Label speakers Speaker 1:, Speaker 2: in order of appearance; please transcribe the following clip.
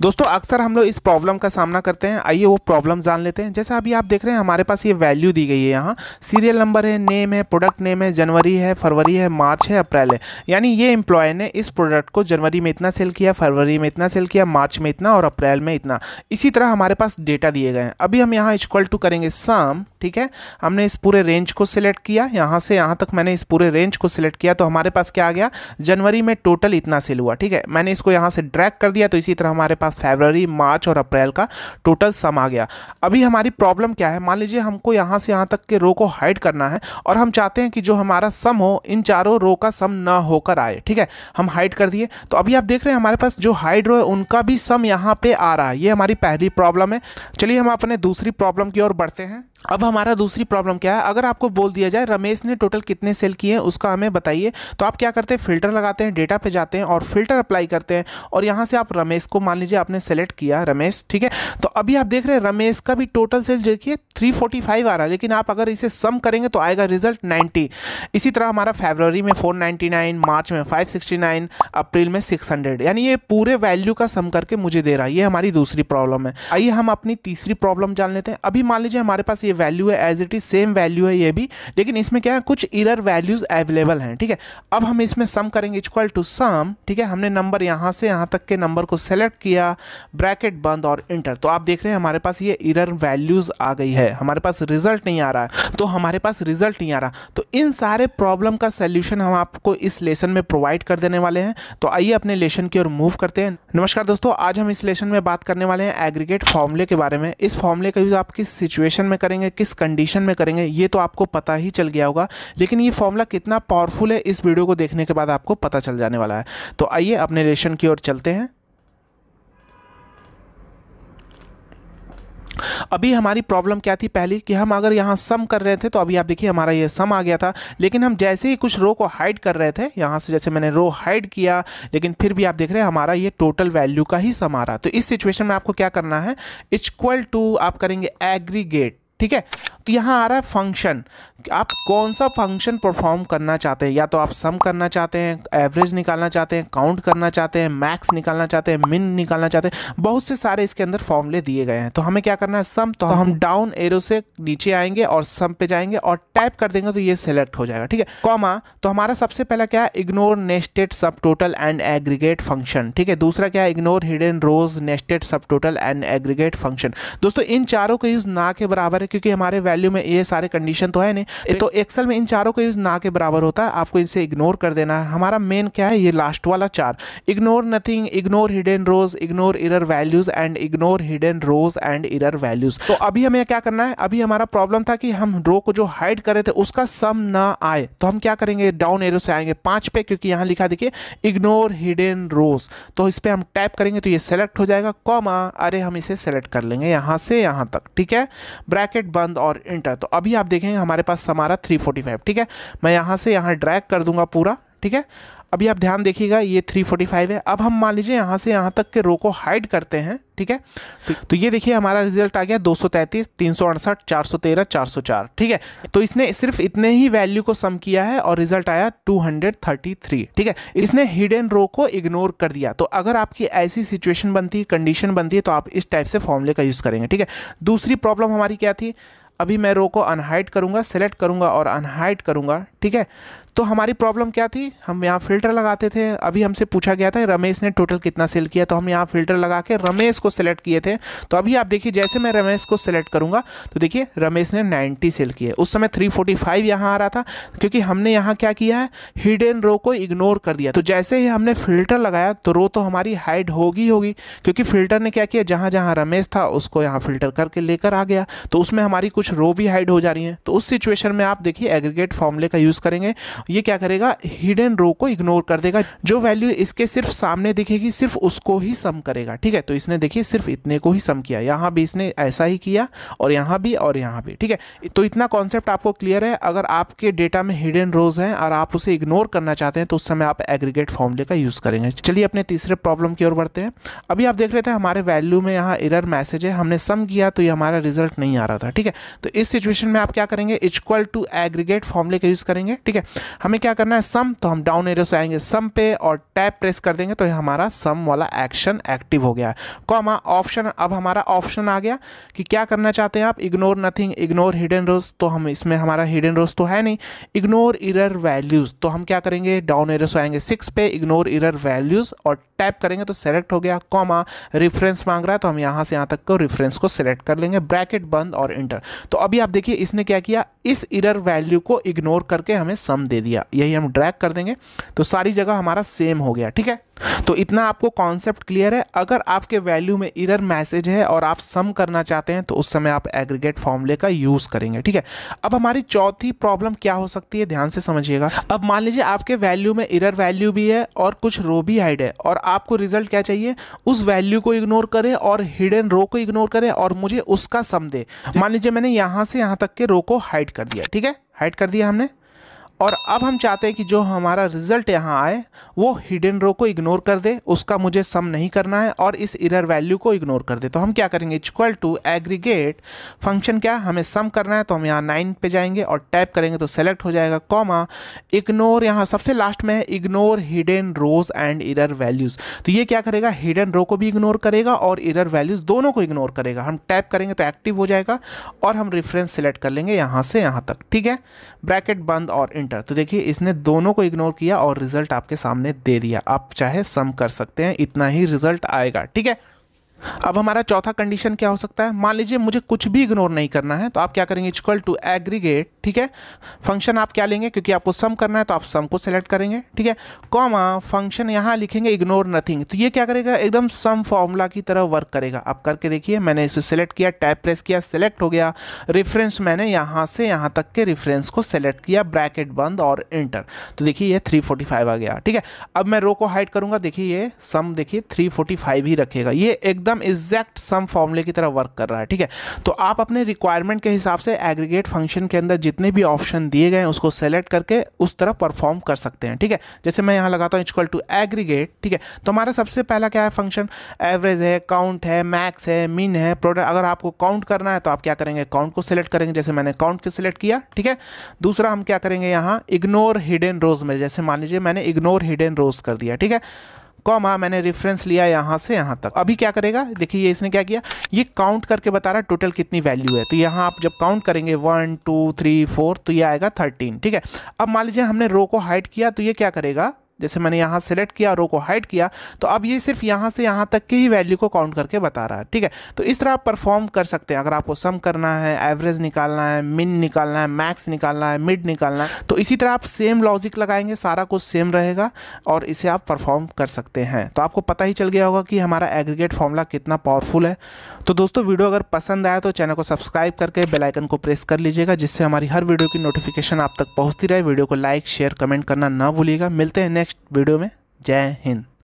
Speaker 1: दोस्तों अक्सर हम लोग इस प्रॉब्लम का सामना करते हैं आइए वो प्रॉब्लम जान लेते हैं जैसा अभी आप देख रहे हैं हमारे पास ये वैल्यू दी गई है यहाँ सीरियल नंबर है नेम है प्रोडक्ट नेम है जनवरी है फरवरी है मार्च है अप्रैल है यानी ये एम्प्लॉय ने इस प्रोडक्ट को जनवरी में इतना सेल किया फरवरी में इतना सेल किया मार्च में इतना और अप्रैल में इतना इसी तरह हमारे पास डेटा दिए गए हैं अभी हम यहाँ इक्वल टू करेंगे सम ठीक है हमने इस पूरे रेंज को सिलेक्ट किया यहाँ से यहाँ तक मैंने इस पूरे रेंज को सिलेक्ट किया तो हमारे पास क्या आ गया जनवरी में टोटल इतना सेल हुआ ठीक है मैंने इसको यहाँ से ड्रैक कर दिया तो इसी तरह हमारे पास फेबररी मार्च और अप्रैल का टोटल सम आ गया अभी हमारी प्रॉब्लम क्या है मान लीजिए हमको यहाँ से यहाँ तक के रो को हाइड करना है और हम चाहते हैं कि जो हमारा सम हो इन चारों रो का सम ना होकर आए ठीक है हम हाइड कर दिए तो अभी आप देख रहे हैं हमारे पास जो हाइड रो है उनका भी सम यहाँ पे आ रहा है ये हमारी पहली प्रॉब्लम है चलिए हम अपने दूसरी प्रॉब्लम की ओर बढ़ते हैं अब हमारा दूसरी प्रॉब्लम क्या है अगर आपको बोल दिया जाए रमेश ने टोटल कितने सेल किए हैं उसका हमें बताइए तो आप क्या करते हैं फिल्टर लगाते हैं डेटा पे जाते हैं और फिल्टर अप्लाई करते हैं और यहाँ से आप रमेश को मान लीजिए लीजिए आपने सेलेक्ट किया रमेश ठीक है तो अभी आप देख रहे हैं रमेश का भी टोटल सेल देखिए 345 आ रहा है लेकिन आप अगर इसे सम करेंगे तो आएगा रिजल्ट 90 इसी तरह हमारा फेबररी में 499 मार्च में 569 अप्रैल में 600 यानी ये पूरे वैल्यू का सम करके मुझे दे रहा है ये हमारी दूसरी प्रॉब्लम है आइए हम अपनी तीसरी प्रॉब्लम जान लेते हैं अभी मान लीजिए हमारे पास ये वैल्यू है as it is same value है ये भी लेकिन इसमें क्या है कुछ इरर वैल्यूज़ अवेलेबल हैं ठीक है अब हम इसमें सम करेंगे इक्वल टू सम ठीक है हमने नंबर यहाँ से यहाँ तक के नंबर को सेलेक्ट किया किया ब्रैकेट बंद और इंटर तो आप देख रहे हैं हमारे पास ये इरर वैल्यूज़ आ गई है हमारे पास रिजल्ट नहीं आ रहा है तो हमारे पास रिजल्ट नहीं आ रहा तो इन सारे प्रॉब्लम का सोल्यूशन हम आपको इस लेसन में प्रोवाइड कर देने वाले हैं तो आइए अपने लेसन की ओर मूव करते हैं नमस्कार दोस्तों आज हम इस लेसन में बात करने वाले हैं एग्रीगेट फॉर्मूले के बारे में इस फॉर्मूले का यूज़ आप किस सिचुएशन में करेंगे किस कंडीशन में करेंगे ये तो आपको पता ही चल गया होगा लेकिन ये फॉर्मूला कितना पावरफुल है इस वीडियो को देखने के बाद आपको पता चल जाने वाला है तो आइए अपने लेसन की ओर चलते हैं अभी हमारी प्रॉब्लम क्या थी पहले कि हम अगर यहाँ सम कर रहे थे तो अभी आप देखिए हमारा ये सम आ गया था लेकिन हम जैसे ही कुछ रो को हाइड कर रहे थे यहाँ से जैसे मैंने रो हाइड किया लेकिन फिर भी आप देख रहे हैं हमारा ये टोटल वैल्यू का ही सम आ रहा तो इस सिचुएशन में आपको क्या करना है इक्वल टू आप करेंगे एग्रीगेट ठीक है तो यहाँ आ रहा है फंक्शन आप कौन सा फंक्शन परफॉर्म करना चाहते हैं या तो आप सम करना चाहते हैं एवरेज निकालना चाहते हैं काउंट करना चाहते हैं मैक्स निकालना चाहते हैं मिन निकालना चाहते हैं बहुत से सारे इसके अंदर फॉर्मूले दिए गए हैं तो हमें क्या करना है सम तो हम डाउन एरो से नीचे आएंगे और सम पे जाएंगे और टाइप कर देंगे तो ये सेलेक्ट हो जाएगा ठीक है कॉमा तो हमारा सबसे पहला क्या है ignore nested subtotal and aggregate function ठीक है दूसरा क्या है ignore hidden rows nested subtotal and aggregate function दोस्तों इन चारों का यूज ना के बराबर है क्योंकि हमारे वैल्यू में ये सारे कंडीशन तो है नहीं तो एक्सल में इन चारों का यूज ना के बराबर होता है आपको इनसे इग्नोर कर देना है हमारा मेन क्या है ये लास्ट वाला चार ignore nothing ignore hidden rows ignore error values and ignore hidden rows and error values तो अभी हमें क्या करना है अभी हमारा प्रॉब्लम था कि हम रो को जो हाइड कर कर रहे थे उसका सम ना आए तो हम क्या करेंगे डाउन एरो से आएंगे पांच पे क्योंकि यहां लिखा देखिए इग्नोर हिडन रोज तो इस पर हम टाइप करेंगे तो ये सेलेक्ट हो जाएगा कॉमा अरे हम इसे सेलेक्ट कर लेंगे यहां से यहां तक ठीक है ब्रैकेट बंद और इंटर तो अभी आप देखेंगे हमारे पास हमारा थ्री ठीक है मैं यहां से यहां ड्रैग कर दूंगा पूरा ठीक है अभी आप ध्यान देखिएगा ये 345 है अब हम मान लीजिए यहाँ से यहाँ तक के रो को हाइड करते हैं ठीक है तो, तो ये देखिए हमारा रिजल्ट आ गया 233, चार सौ चार ठीक है तो इसने सिर्फ इतने ही वैल्यू को सम किया है और रिजल्ट आया 233 ठीक है इसने हिडन रो को इग्नोर कर दिया तो अगर आपकी ऐसी सिचुएशन बनती है कंडीशन बनती है तो आप इस टाइप से फॉर्मूले का यूज़ करेंगे ठीक है दूसरी प्रॉब्लम हमारी क्या थी अभी मैं रो को अनहाइड करूंगा सेलेक्ट करूंगा और अनहाइड करूंगा ठीक है तो हमारी प्रॉब्लम क्या थी हम यहाँ फिल्टर लगाते थे अभी हमसे पूछा गया था रमेश ने टोटल कितना सेल किया तो हम यहाँ फिल्टर लगा के रमेश को सिलेक्ट किए थे तो अभी आप देखिए जैसे मैं रमेश को सिलेक्ट करूँगा तो देखिए रमेश ने 90 सेल किए उस समय 345 फोर्टी फाइव यहाँ आ रहा था क्योंकि हमने यहाँ क्या किया है हिडन रो को इग्नोर कर दिया तो जैसे ही हमने फिल्टर लगाया तो रो तो हमारी हाइड होगी होगी क्योंकि फिल्टर ने क्या किया जहाँ जहाँ रमेश था उसको यहाँ फिल्टर करके लेकर आ गया तो उसमें हमारी कुछ रो भी हाइड हो जा रही हैं तो उस सिचुएशन में आप देखिए एग्रीगेट फॉर्मूले का यूज़ करेंगे ये क्या करेगा हिडन रो को इग्नोर कर देगा जो वैल्यू इसके सिर्फ सामने दिखेगी सिर्फ उसको ही सम करेगा ठीक है तो इसने देखिए सिर्फ इतने को ही सम किया यहाँ भी इसने ऐसा ही किया और यहाँ भी और यहाँ भी ठीक है तो इतना कॉन्सेप्ट आपको क्लियर है अगर आपके डेटा में हिडन रोज हैं और आप उसे इग्नोर करना चाहते हैं तो उस समय आप एग्रीगेट फॉर्मूले का यूज़ करेंगे चलिए अपने तीसरे प्रॉब्लम की ओर बढ़ते हैं अभी आप देख रहे थे हमारे वैल्यू में यहाँ इरर मैसेज है हमने सम किया तो ये हमारा रिजल्ट नहीं आ रहा था ठीक है तो इस सिचुएशन में आप क्या करेंगे इक्वल टू एग्रीगेट फॉर्मूले का यूज़ करेंगे ठीक है हमें क्या करना है सम तो हम डाउन एरो से आएंगे सम पे और टैप प्रेस कर देंगे तो हमारा सम वाला एक्शन एक्टिव हो गया कॉमा ऑप्शन अब हमारा ऑप्शन आ गया कि क्या करना चाहते हैं आप ignore nothing ignore hidden rows तो हम इसमें हमारा हिडन रोज तो है नहीं इग्नोर इरर वैल्यूज़ तो हम क्या करेंगे डाउन एरो से आएंगे सिक्स पे इग्नोर इरर वैल्यूज़ और टैप करेंगे तो सेलेक्ट हो गया कॉमा रेफरेंस मांग रहा है तो हम यहां से यहां तक को रेफरेंस को सेलेक्ट कर लेंगे ब्रैकेट बंद और इंटर तो अभी आप देखिए इसने क्या किया इस इरर वैल्यू को इग्नोर करके हमें सम दे दिया यही हम ड्रैग कर देंगे तो सारी जगह हमारा सेम हो गया ठीक है तो इतना आपको कॉन्सेप्ट क्लियर है अगर आपके वैल्यू में इरर मैसेज है और आप सम करना चाहते हैं तो उस समय आप एग्रीगेट फॉर्मूले का यूज़ करेंगे ठीक है अब हमारी चौथी प्रॉब्लम क्या हो सकती है ध्यान से समझिएगा अब मान लीजिए आपके वैल्यू में इरर वैल्यू भी है और कुछ रो भी हाइड है और आपको रिजल्ट क्या चाहिए उस वैल्यू को इग्नोर करें और हिडन रो को इग्नोर करें और मुझे उसका सम दे मान लीजिए मैंने यहां से यहां तक के रो को हाइड कर दिया ठीक है हाइड कर दिया हमने और अब हम चाहते हैं कि जो हमारा रिजल्ट यहाँ आए वो हिडन रो को इग्नोर कर दे उसका मुझे सम नहीं करना है और इस इरर वैल्यू को इग्नोर कर दे तो हम क्या करेंगे इक्वल टू एग्रीगेट फंक्शन क्या हमें सम करना है तो हम यहाँ नाइन पे जाएंगे और टैप करेंगे तो सेलेक्ट हो जाएगा कॉमा इग्नोर यहाँ सबसे लास्ट में है ignore hidden rows and error values तो ये क्या करेगा हिडन रो को भी इग्नोर करेगा और इरर वैल्यूज़ दोनों को इग्नोर करेगा हम टैप करेंगे तो एक्टिव हो जाएगा और हम रेफरेंस सेलेक्ट कर लेंगे यहाँ से यहाँ तक ठीक है ब्रैकेट बंद और इंट एंटर तो देखिए इसने दोनों को इग्नोर किया और रिजल्ट आपके सामने दे दिया आप चाहे सम कर सकते हैं इतना ही रिजल्ट आएगा ठीक है अब हमारा चौथा कंडीशन क्या हो सकता है मान लीजिए मुझे कुछ भी इग्नोर नहीं करना है तो आप क्या करेंगे इक्वल टू एग्रीगेट ठीक है फंक्शन आप क्या लेंगे क्योंकि आपको सम करना है तो आप सम को सेलेक्ट करेंगे ठीक है कॉमा फंक्शन यहाँ लिखेंगे इग्नोर नथिंग तो ये क्या करेगा एकदम सम फॉर्मूला की तरह वर्क करेगा आप करके देखिए मैंने इसे सेलेक्ट किया टैप प्रेस किया सेलेक्ट हो गया रेफरेंस मैंने यहाँ से यहाँ तक के रेफरेंस को सेलेक्ट किया ब्रैकेट बंद और इंटर तो देखिए ये 345 आ गया ठीक है अब मैं रो को हाइड करूँगा देखिए ये सम देखिए 345 ही रखेगा ये एकदम एग्जैक्ट सम फॉर्मूले की तरह वर्क कर रहा है ठीक है तो आप अपने रिक्वायरमेंट के हिसाब से एग्रीगेट फंक्शन के अंदर जितने भी ऑप्शन दिए गए उसको सेलेक्ट करके उस तरफ परफॉर्म कर सकते हैं ठीक है जैसे मैं यहाँ लगाता हूँ इक्वल टू एग्रीगेट ठीक है तो हमारा सबसे पहला क्या है फंक्शन एवरेज है काउंट है मैक्स है मीन है प्रोडक्ट अगर आपको काउंट करना है तो आप क्या करेंगे काउंट को सिलेक्ट करेंगे जैसे मैंने काउंट को सिलेक्ट किया ठीक है दूसरा हम क्या करेंगे यहाँ इग्नोर हिडन रोज में जैसे मान लीजिए मैंने इग्नोर हिडन रोज कर दिया ठीक है कॉमा मैंने रेफरेंस लिया यहाँ से यहाँ तक अभी क्या करेगा देखिए इसने क्या किया ये काउंट करके बता रहा है टोटल कितनी वैल्यू है तो यहाँ आप जब काउंट करेंगे वन टू थ्री फोर तो ये आएगा थर्टीन ठीक है अब मान लीजिए हमने रो को हाइड किया तो ये क्या करेगा जैसे मैंने यहाँ सेलेक्ट किया रो को हाइड किया तो अब ये सिर्फ यहाँ से यहाँ तक की ही वैल्यू को काउंट करके बता रहा है ठीक है तो इस तरह आप परफॉर्म कर सकते हैं अगर आपको सम करना है एवरेज निकालना है मिन निकालना है मैक्स निकालना है मिड निकालना है तो इसी तरह आप सेम लॉजिक लगाएंगे सारा कुछ सेम रहेगा और इसे आप परफॉर्म कर सकते हैं तो आपको पता ही चल गया होगा कि हमारा एग्रीगेट फॉर्मूला कितना पावरफुल है तो दोस्तों वीडियो अगर पसंद आया तो चैनल को सब्सक्राइब करके बेलाइकन को प्रेस कर लीजिएगा जिससे हमारी हर वीडियो की नोटिफिकेशन आप तक पहुंचती रहे वीडियो को लाइक शेयर कमेंट करना ना भूलिएगा मिलते हैं नेक्स्ट नेक्स्ट वीडियो में जय हिंद